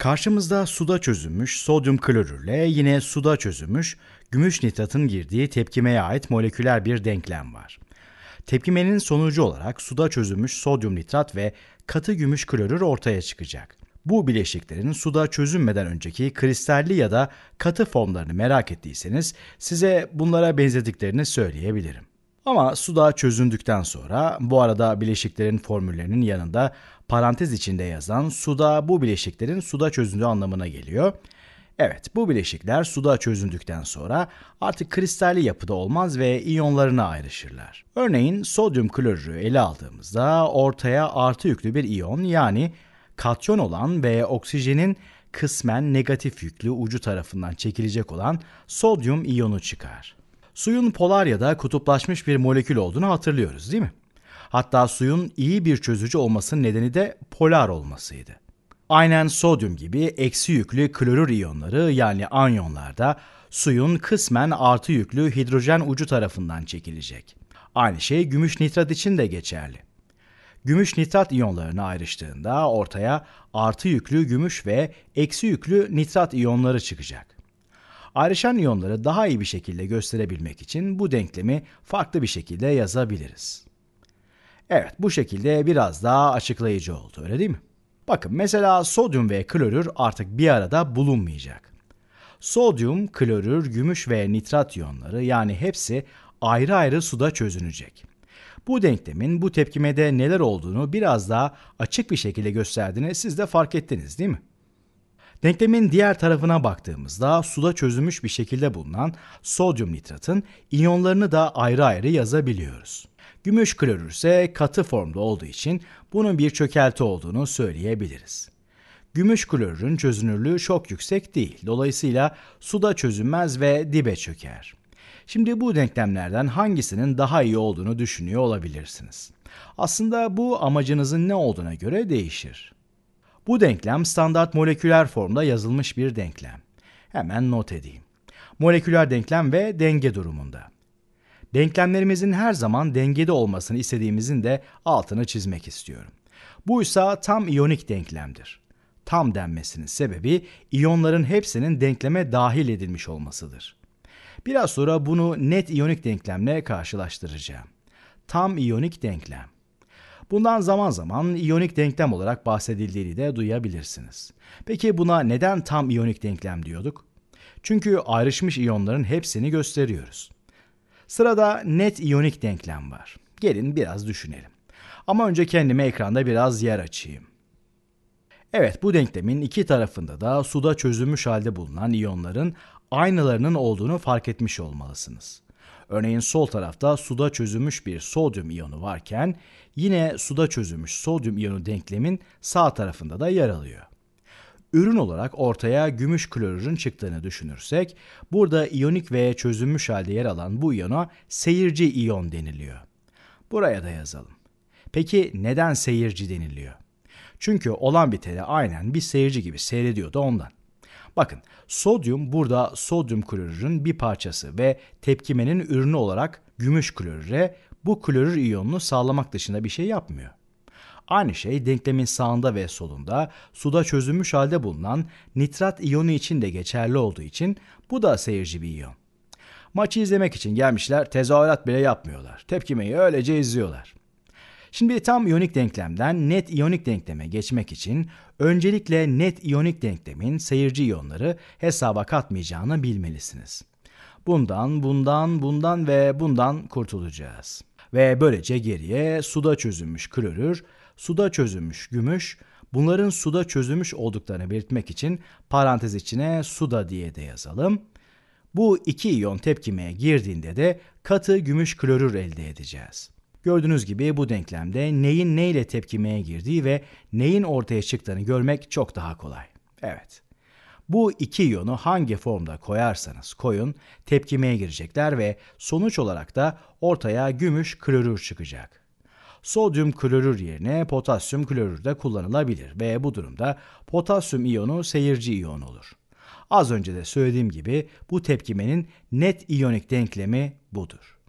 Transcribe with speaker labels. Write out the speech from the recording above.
Speaker 1: Karşımızda suda çözülmüş sodyum klorürle yine suda çözülmüş gümüş nitratın girdiği tepkimeye ait moleküler bir denklem var. Tepkimenin sonucu olarak suda çözülmüş sodyum nitrat ve katı gümüş klorür ortaya çıkacak. Bu bileşiklerin suda çözünmeden önceki kristalli ya da katı formlarını merak ettiyseniz size bunlara benzediklerini söyleyebilirim. Ama suda çözündükten sonra bu arada bileşiklerin formüllerinin yanında parantez içinde yazan suda bu bileşiklerin suda çözündüğü anlamına geliyor. Evet bu bileşikler suda çözündükten sonra artık kristalli yapıda olmaz ve iyonlarına ayrışırlar. Örneğin sodyum klorürü ele aldığımızda ortaya artı yüklü bir iyon yani katyon olan ve oksijenin kısmen negatif yüklü ucu tarafından çekilecek olan sodyum iyonu çıkar suyun polar ya da kutuplaşmış bir molekül olduğunu hatırlıyoruz değil mi? Hatta suyun iyi bir çözücü olmasının nedeni de polar olmasıydı. Aynen sodyum gibi eksi yüklü klorür iyonları yani anyonlarda suyun kısmen artı yüklü hidrojen ucu tarafından çekilecek. Aynı şey gümüş nitrat için de geçerli. Gümüş nitrat iyonlarını ayrıştığında ortaya artı yüklü gümüş ve eksi yüklü nitrat iyonları çıkacak. Ayrışan iyonları daha iyi bir şekilde gösterebilmek için bu denklemi farklı bir şekilde yazabiliriz. Evet bu şekilde biraz daha açıklayıcı oldu öyle değil mi? Bakın mesela sodyum ve klorür artık bir arada bulunmayacak. Sodyum, klorür, gümüş ve nitrat iyonları yani hepsi ayrı ayrı suda çözünecek. Bu denklemin bu tepkimede neler olduğunu biraz daha açık bir şekilde gösterdiğini siz de fark ettiniz değil mi? Denklemin diğer tarafına baktığımızda suda çözülmüş bir şekilde bulunan sodyum nitratın iyonlarını da ayrı ayrı yazabiliyoruz. Gümüş klorür ise katı formda olduğu için bunun bir çökelti olduğunu söyleyebiliriz. Gümüş klorürün çözünürlüğü çok yüksek değil. Dolayısıyla suda çözünmez ve dibe çöker. Şimdi bu denklemlerden hangisinin daha iyi olduğunu düşünüyor olabilirsiniz. Aslında bu amacınızın ne olduğuna göre değişir. Bu denklem standart moleküler formda yazılmış bir denklem. Hemen not edeyim. Moleküler denklem ve denge durumunda. Denklemlerimizin her zaman dengede olmasını istediğimizin de altını çizmek istiyorum. Bu ise tam iyonik denklemdir. Tam denmesinin sebebi iyonların hepsinin denkleme dahil edilmiş olmasıdır. Biraz sonra bunu net iyonik denklemle karşılaştıracağım. Tam iyonik denklem. Bundan zaman zaman iyonik denklem olarak bahsedildiğini de duyabilirsiniz. Peki buna neden tam iyonik denklem diyorduk? Çünkü ayrışmış iyonların hepsini gösteriyoruz. Sırada net iyonik denklem var. Gelin biraz düşünelim. Ama önce kendime ekranda biraz yer açayım. Evet bu denklemin iki tarafında da suda çözülmüş halde bulunan iyonların aynalarının olduğunu fark etmiş olmalısınız. Örneğin sol tarafta suda çözülmüş bir sodyum iyonu varken yine suda çözülmüş sodyum iyonu denklemin sağ tarafında da yer alıyor. Ürün olarak ortaya gümüş klorürün çıktığını düşünürsek burada iyonik ve çözülmüş halde yer alan bu iyona seyirci iyon deniliyor. Buraya da yazalım. Peki neden seyirci deniliyor? Çünkü olan biteni aynen bir seyirci gibi seyrediyordu ondan. Bakın sodyum burada sodyum klorürün bir parçası ve tepkimenin ürünü olarak gümüş klorüre bu klorür iyonunu sağlamak dışında bir şey yapmıyor. Aynı şey denklemin sağında ve solunda suda çözülmüş halde bulunan nitrat iyonu için de geçerli olduğu için bu da seyirci bir iyon. Maçı izlemek için gelmişler tezahürat bile yapmıyorlar. Tepkimeyi öylece izliyorlar. Şimdi tam iyonik denklemden net iyonik denkleme geçmek için öncelikle net iyonik denklemin seyirci iyonları hesaba katmayacağını bilmelisiniz. Bundan, bundan, bundan ve bundan kurtulacağız. Ve böylece geriye suda çözülmüş klorür, suda çözülmüş gümüş, bunların suda çözülmüş olduklarını belirtmek için parantez içine suda diye de yazalım. Bu iki iyon tepkimeye girdiğinde de katı gümüş klorür elde edeceğiz. Gördüğünüz gibi bu denklemde neyin neyle tepkimeye girdiği ve neyin ortaya çıktığını görmek çok daha kolay. Evet. Bu iki iyonu hangi formda koyarsanız koyun tepkimeye girecekler ve sonuç olarak da ortaya gümüş klorür çıkacak. Sodyum klorür yerine potasyum klorür de kullanılabilir ve bu durumda potasyum iyonu seyirci iyon olur. Az önce de söylediğim gibi bu tepkimenin net iyonik denklemi budur.